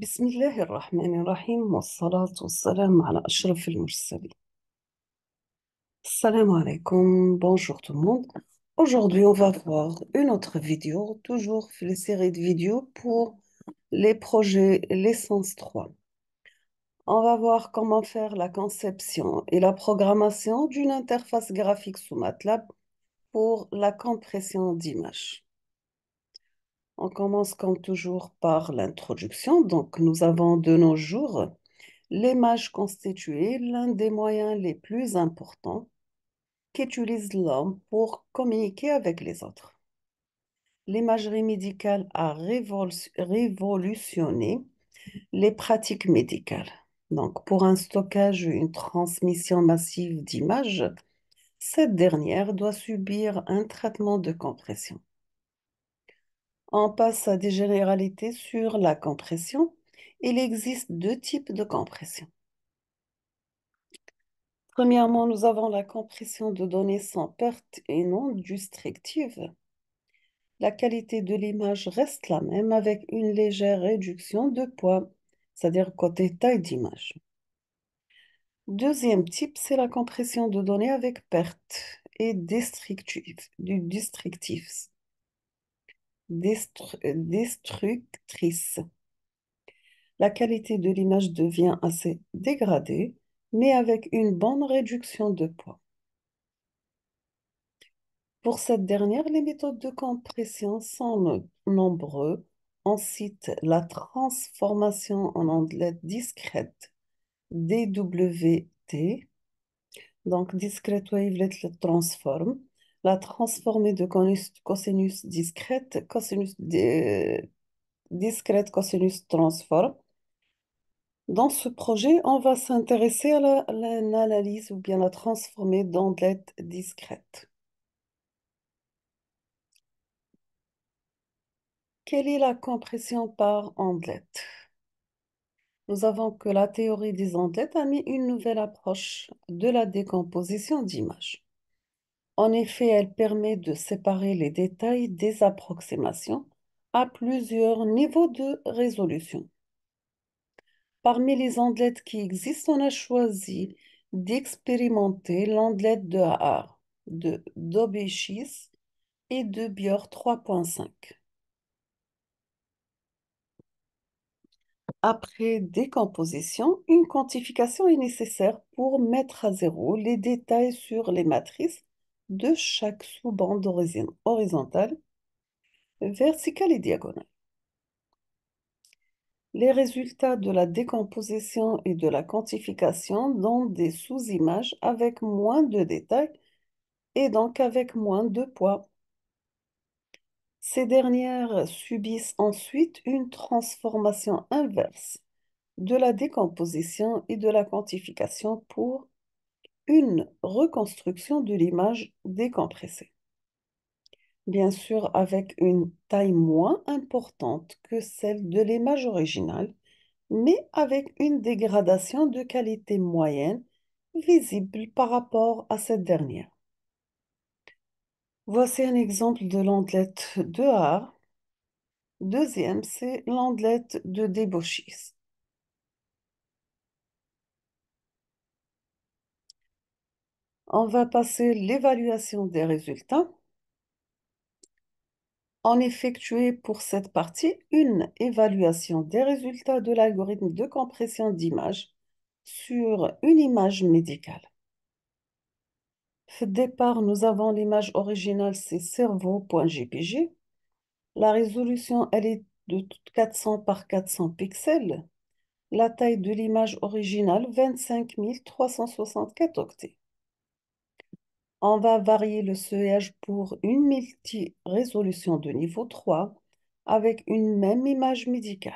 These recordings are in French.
بسم الله الرحمن الرحيم والصلاة والسلام على أشرف المرسلين. Salam alaikum, bonjour tout le monde. Aujourd'hui, on va voir une autre vidéo, toujours une série de vidéos pour les projets L'essence 3. On va voir comment faire la conception et la programmation d'une interface graphique sous MATLAB pour la compression d'images. On commence comme toujours par l'introduction. Donc, nous avons de nos jours l'image constituée l'un des moyens les plus importants qu'utilise l'homme pour communiquer avec les autres. L'imagerie médicale a révolutionné les pratiques médicales. Donc, pour un stockage ou une transmission massive d'images, cette dernière doit subir un traitement de compression. On passe à des généralités sur la compression. Il existe deux types de compression. Premièrement, nous avons la compression de données sans perte et non destructive. La qualité de l'image reste la même avec une légère réduction de poids, c'est-à-dire côté taille d'image. Deuxième type, c'est la compression de données avec perte et destructive, destructrice. La qualité de l'image devient assez dégradée, mais avec une bonne réduction de poids. Pour cette dernière, les méthodes de compression sont nombreuses. On cite la transformation en ondelette discrète, DWT, donc discrete wavelet transforme la transformée de cosinus discrète, cosinus discrète, cosinus transforme. Dans ce projet, on va s'intéresser à l'analyse ou bien la transformée d'ondelettes discrètes. Quelle est la compression par ondelette Nous avons que la théorie des ondelettes a mis une nouvelle approche de la décomposition d'images. En effet, elle permet de séparer les détails des approximations à plusieurs niveaux de résolution. Parmi les ondelettes qui existent, on a choisi d'expérimenter l'ondelette de Haar, de Dobéchis et de Bior 3.5. Après décomposition, une quantification est nécessaire pour mettre à zéro les détails sur les matrices de chaque sous-bande d'origine horizontale, verticale et diagonale. Les résultats de la décomposition et de la quantification dans des sous-images avec moins de détails et donc avec moins de poids. Ces dernières subissent ensuite une transformation inverse de la décomposition et de la quantification pour une reconstruction de l'image décompressée. Bien sûr, avec une taille moins importante que celle de l'image originale, mais avec une dégradation de qualité moyenne visible par rapport à cette dernière. Voici un exemple de l'ondelette de Haar. Deuxième, c'est l'ondelette de débauchiste. On va passer l'évaluation des résultats. On effectuait pour cette partie une évaluation des résultats de l'algorithme de compression d'image sur une image médicale. Au départ, nous avons l'image originale, c'est cerveau.jpg. La résolution, elle est de 400 par 400 pixels. La taille de l'image originale, 25 364 octets. On va varier le seuillage pour une multi-résolution de niveau 3 avec une même image médicale.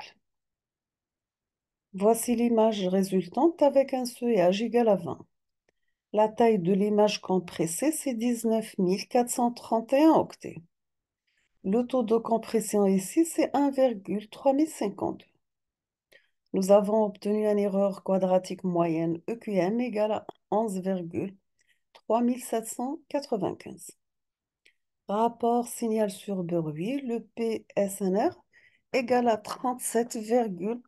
Voici l'image résultante avec un seuillage égal à 20. La taille de l'image compressée, c'est 19 431 octets. Le taux de compression ici, c'est 1,3052. Nous avons obtenu une erreur quadratique moyenne EQM égale à 3795. Rapport signal sur bruit, le PSNR égale à 37, dB.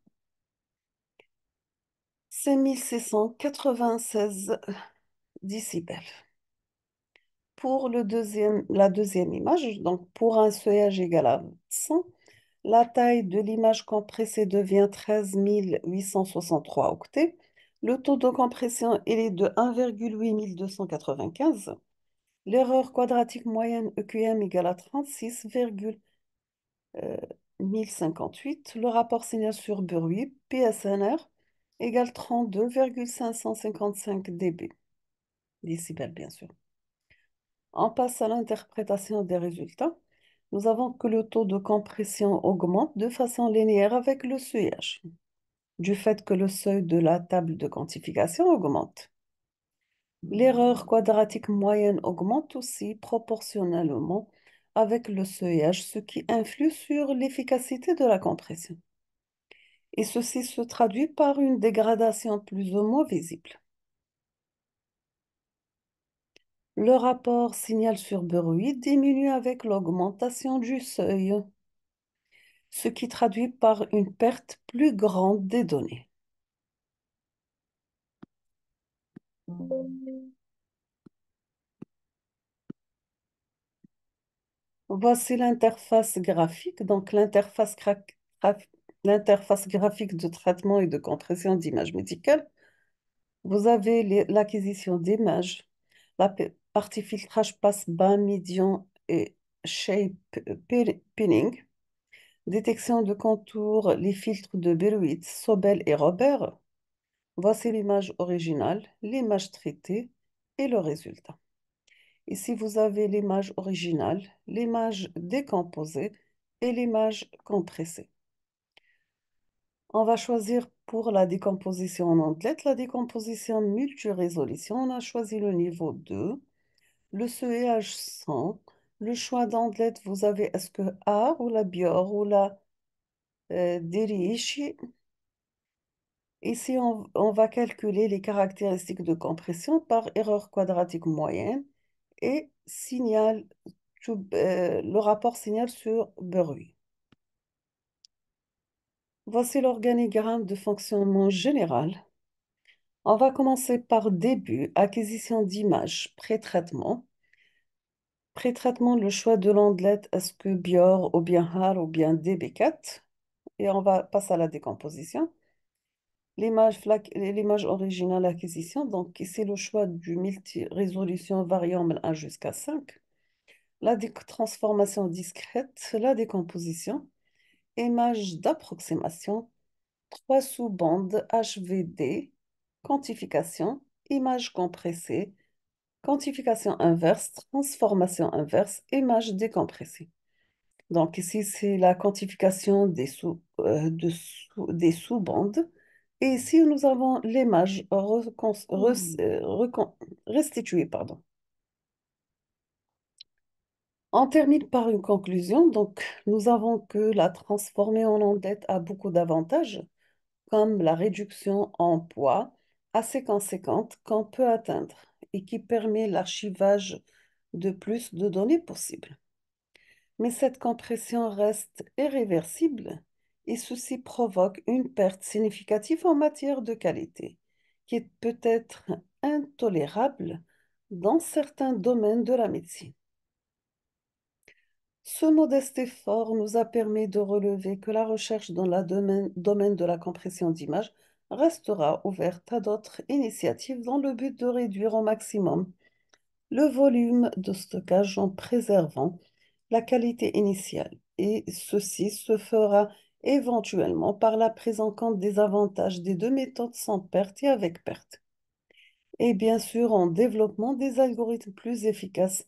Pour le deuxième, la deuxième image, donc pour un seuillage égal à 100, la taille de l'image compressée devient 13863 octets le taux de compression est de 1,8295. L'erreur quadratique moyenne EQM égale à 36,158. Euh, le rapport signal sur bruit PSNR égale 32,555 dB. Décibels, bien sûr. On passe à l'interprétation des résultats. Nous avons que le taux de compression augmente de façon linéaire avec le CEH du fait que le seuil de la table de quantification augmente. L'erreur hmm. quadratique moyenne augmente aussi proportionnellement avec le seuillage, ce qui influe sur l'efficacité de la compression. Et ceci se traduit par une dégradation plus ou moins visible. Le rapport signal sur bruit diminue avec l'augmentation du seuil ce qui traduit par une perte plus grande des données. Voici l'interface graphique. Donc l'interface graphique de traitement et de compression d'images médicales. Vous avez l'acquisition d'images, la partie filtrage passe bas, médian et shape euh, pinning. Détection de contours, les filtres de Berowitz, Sobel et Robert. Voici l'image originale, l'image traitée et le résultat. Ici, vous avez l'image originale, l'image décomposée et l'image compressée. On va choisir pour la décomposition en ondelettes la décomposition multirésolution. On a choisi le niveau 2, le e CEH 100, le choix d'andlet, vous avez est-ce que A ou la bior ou la euh, dirichi. Ici, on, va calculer les caractéristiques de compression par erreur quadratique moyenne et signal, euh, le rapport signal sur bruit. Voici l'organigramme de fonctionnement général. On va commencer par début, acquisition d'images, pré-traitement Pré-traitement, le choix de l'ondelette, est-ce que Bior ou bien Har ou bien DB4? Et on va passer à la décomposition. L'image originale acquisition, donc c'est le choix du multi-résolution variant 1 jusqu'à 5. La transformation discrète, la décomposition, image d'approximation, 3 sous-bandes HVD, quantification, image compressée, quantification inverse, transformation inverse, image décompressée. Donc ici, c'est la quantification des sous, euh, des sous-bandes. Et ici, nous avons l'image hmm. euh, restituée. Pardon. On termine par une conclusion. Donc, nous avons que la transformer en endette a beaucoup d'avantages, comme la réduction en poids, assez conséquente qu'on peut atteindre et qui permet l'archivage de plus de données possibles. Mais cette compression reste irréversible et ceci provoque une perte significative en matière de qualité, qui est peut-être intolérable dans certains domaines de la médecine. Ce modeste effort nous a permis de relever que la recherche dans le domaine, domaine de la compression d'images restera ouverte à d'autres initiatives dans le but de réduire au maximum le volume de stockage en préservant la qualité initiale et ceci se fera éventuellement par la prise en compte des avantages des deux méthodes sans perte et avec perte. Et bien sûr en développement des algorithmes plus efficaces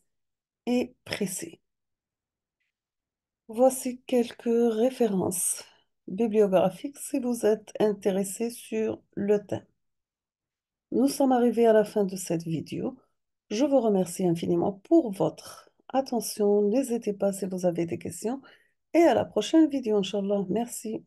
et précis. Voici quelques références bibliographique si vous êtes intéressé sur le thème. Nous sommes arrivés à la fin de cette vidéo. Je vous remercie infiniment pour votre attention. N'hésitez pas si vous avez des questions. Et à la prochaine vidéo, Inch'Allah. Merci.